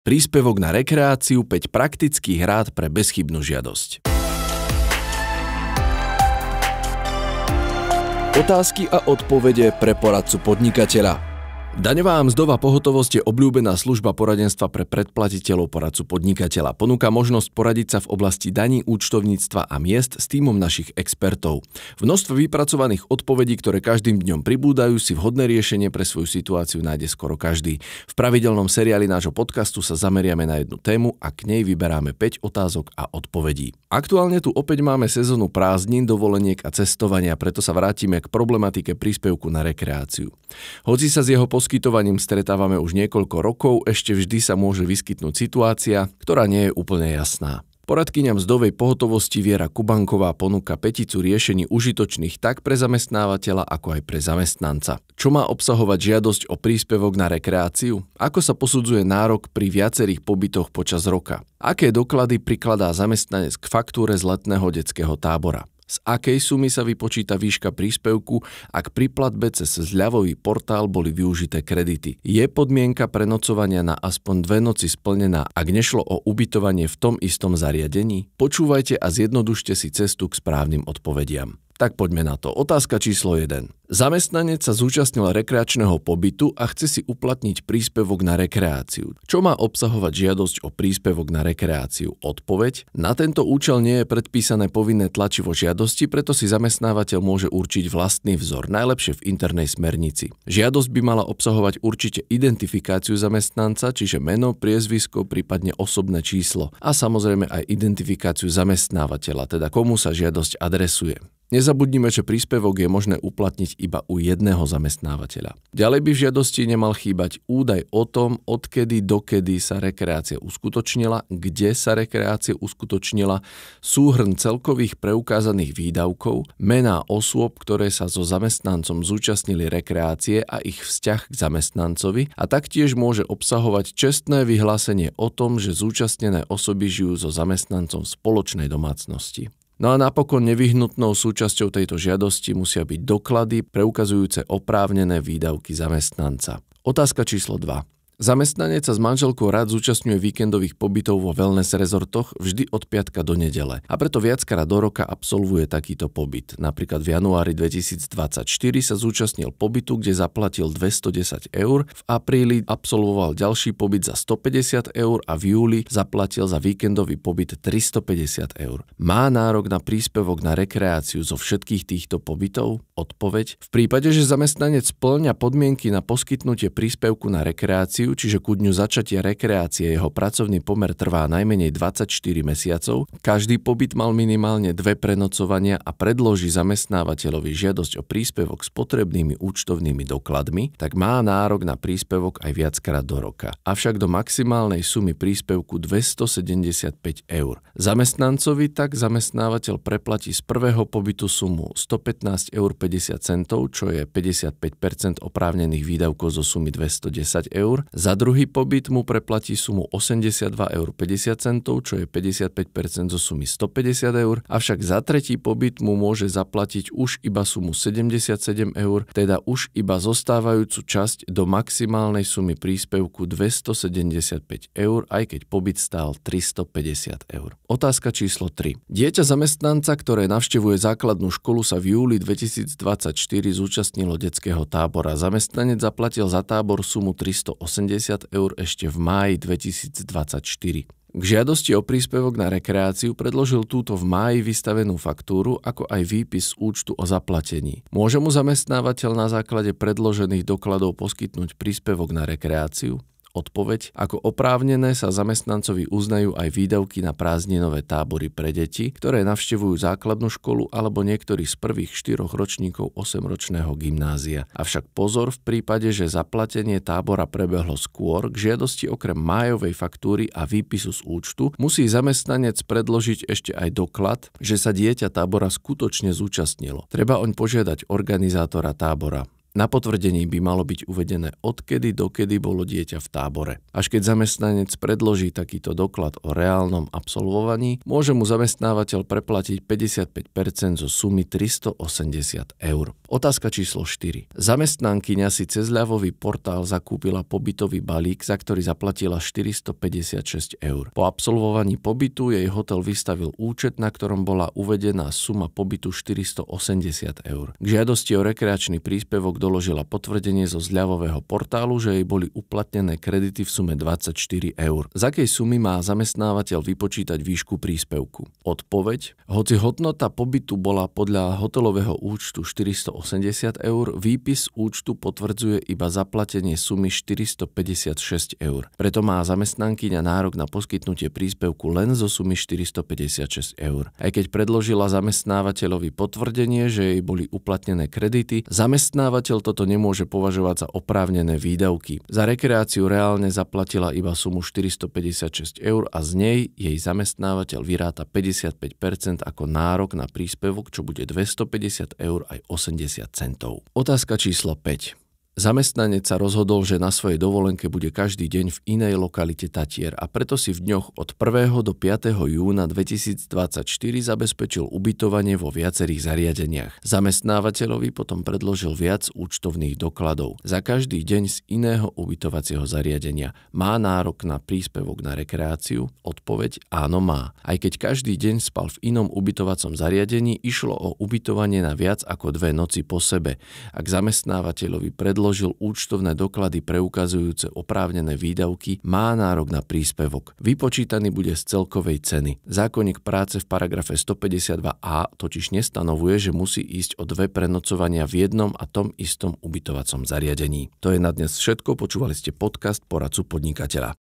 Príspevok na rekreáciu 5 praktických rád pre bezchybnú žiadosť. Otázky a odpovede pre poradcu podnikateľa. Daňová mzdová pohotovosť je obľúbená služba poradenstva pre predplatiteľov poradcu podnikateľa. Ponúka možnosť poradiť sa v oblasti daní, účtovníctva a miest s týmom našich expertov. V množstve vypracovaných odpovedí, ktoré každým dňom pribúdajú, si vhodné riešenie pre svoju situáciu nájde skoro každý. V pravidelnom seriáli nášho podcastu sa zameriame na jednu tému a k nej vyberáme 5 otázok a odpovedí. Aktuálne tu opäť máme sezónu prázdnin, dovoleniek a cestovania, preto sa vrátime k problematike príspevku na rekreáciu. Hoci sa z jeho poskytovaním stretávame už niekoľko rokov, ešte vždy sa môže vyskytnúť situácia, ktorá nie je úplne jasná. Poradkyňa mzdovej pohotovosti Viera Kubanková ponúka peticu riešení užitočných tak pre zamestnávateľa, ako aj pre zamestnanca. Čo má obsahovať žiadosť o príspevok na rekreáciu? Ako sa posudzuje nárok pri viacerých pobytoch počas roka? Aké doklady prikladá zamestnanec k faktúre z letného detského tábora? z akej sumy sa vypočíta výška príspevku, ak pri platbe cez zľavový portál boli využité kredity. Je podmienka prenocovania na aspoň dve noci splnená, ak nešlo o ubytovanie v tom istom zariadení? Počúvajte a zjednodušte si cestu k správnym odpovediam. Tak poďme na to. Otázka číslo 1. Zamestnanec sa zúčastnil rekreačného pobytu a chce si uplatniť príspevok na rekreáciu. Čo má obsahovať žiadosť o príspevok na rekreáciu? Odpoveď. Na tento účel nie je predpísané povinné tlačivo žiadosti, preto si zamestnávateľ môže určiť vlastný vzor, najlepšie v internej smernici. Žiadosť by mala obsahovať určite identifikáciu zamestnanca, čiže meno, priezvisko, prípadne osobné číslo a samozrejme aj identifikáciu zamestnávateľa, teda komu sa žiadosť adresuje. Nezabudnime, že príspevok je možné uplatniť iba u jedného zamestnávateľa. Ďalej by v žiadosti nemal chýbať údaj o tom, odkedy dokedy sa rekreácia uskutočnila, kde sa rekreácia uskutočnila, súhrn celkových preukázaných výdavkov, mená osôb, ktoré sa so zamestnancom zúčastnili rekreácie a ich vzťah k zamestnancovi a taktiež môže obsahovať čestné vyhlásenie o tom, že zúčastnené osoby žijú so zamestnancom v spoločnej domácnosti. No a napokon nevyhnutnou súčasťou tejto žiadosti musia byť doklady preukazujúce oprávnené výdavky zamestnanca. Otázka číslo 2. Zamestnanec sa s manželkou rád zúčastňuje víkendových pobytov vo wellness rezortoch vždy od piatka do nedele a preto viackrát do roka absolvuje takýto pobyt. Napríklad v januári 2024 sa zúčastnil pobytu, kde zaplatil 210 eur, v apríli absolvoval ďalší pobyt za 150 eur a v júli zaplatil za víkendový pobyt 350 eur. Má nárok na príspevok na rekreáciu zo všetkých týchto pobytov? Odpoveď. V prípade, že zamestnanec splňa podmienky na poskytnutie príspevku na rekreáciu, obdobiu, čiže ku dňu začatia rekreácie jeho pracovný pomer trvá najmenej 24 mesiacov, každý pobyt mal minimálne dve prenocovania a predloží zamestnávateľovi žiadosť o príspevok s potrebnými účtovnými dokladmi, tak má nárok na príspevok aj viackrát do roka. Avšak do maximálnej sumy príspevku 275 eur. Zamestnancovi tak zamestnávateľ preplatí z prvého pobytu sumu 115,50 eur, čo je 55 oprávnených výdavkov zo sumy 210 eur, za druhý pobyt mu preplatí sumu 82,50 eur, čo je 55% zo sumy 150 eur, avšak za tretí pobyt mu môže zaplatiť už iba sumu 77 eur, teda už iba zostávajúcu časť do maximálnej sumy príspevku 275 eur, aj keď pobyt stál 350 eur. Otázka číslo 3. Dieťa zamestnanca, ktoré navštevuje základnú školu, sa v júli 2024 zúčastnilo detského tábora. Zamestnanec zaplatil za tábor sumu 380 80 eur ešte v máji 2024. K žiadosti o príspevok na rekreáciu predložil túto v máji vystavenú faktúru, ako aj výpis účtu o zaplatení. Môže mu zamestnávateľ na základe predložených dokladov poskytnúť príspevok na rekreáciu? Odpoveď, ako oprávnené sa zamestnancovi uznajú aj výdavky na prázdninové tábory pre deti, ktoré navštevujú základnú školu alebo niektorý z prvých štyroch ročníkov 8-ročného gymnázia. Avšak pozor v prípade, že zaplatenie tábora prebehlo skôr, k žiadosti okrem májovej faktúry a výpisu z účtu musí zamestnanec predložiť ešte aj doklad, že sa dieťa tábora skutočne zúčastnilo. Treba oň požiadať organizátora tábora. Na potvrdení by malo byť uvedené, odkedy dokedy bolo dieťa v tábore. Až keď zamestnanec predloží takýto doklad o reálnom absolvovaní, môže mu zamestnávateľ preplatiť 55% zo sumy 380 eur. Otázka číslo 4. Zamestnankyňa si cez ľavový portál zakúpila pobytový balík, za ktorý zaplatila 456 eur. Po absolvovaní pobytu jej hotel vystavil účet, na ktorom bola uvedená suma pobytu 480 eur. K žiadosti o rekreačný príspevok doložila potvrdenie zo zľavového portálu, že jej boli uplatnené kredity v sume 24 eur. Z akej sumy má zamestnávateľ vypočítať výšku príspevku? Odpoveď. Hoci hodnota pobytu bola podľa hotelového účtu 480 eur, výpis účtu potvrdzuje iba zaplatenie sumy 456 eur. Preto má zamestnankyňa nárok na poskytnutie príspevku len zo sumy 456 eur. Aj keď predložila zamestnávateľovi potvrdenie, že jej boli uplatnené kredity, zamestnávateľ žiadateľ toto nemôže považovať za oprávnené výdavky. Za rekreáciu reálne zaplatila iba sumu 456 eur a z nej jej zamestnávateľ vyráta 55% ako nárok na príspevok, čo bude 250 eur aj 80 centov. Otázka číslo 5. Zamestnanec sa rozhodol, že na svojej dovolenke bude každý deň v inej lokalite Tatier a preto si v dňoch od 1. do 5. júna 2024 zabezpečil ubytovanie vo viacerých zariadeniach. Zamestnávateľovi potom predložil viac účtovných dokladov. Za každý deň z iného ubytovacieho zariadenia má nárok na príspevok na rekreáciu? Odpoveď áno má. Aj keď každý deň spal v inom ubytovacom zariadení, išlo o ubytovanie na viac ako dve noci po sebe. Ak zamestnávateľovi predložil predložil účtovné doklady preukazujúce oprávnené výdavky, má nárok na príspevok. Vypočítaný bude z celkovej ceny. Zákonník práce v paragrafe 152a totiž nestanovuje, že musí ísť o dve prenocovania v jednom a tom istom ubytovacom zariadení. To je na dnes všetko, počúvali ste podcast poradcu podnikateľa.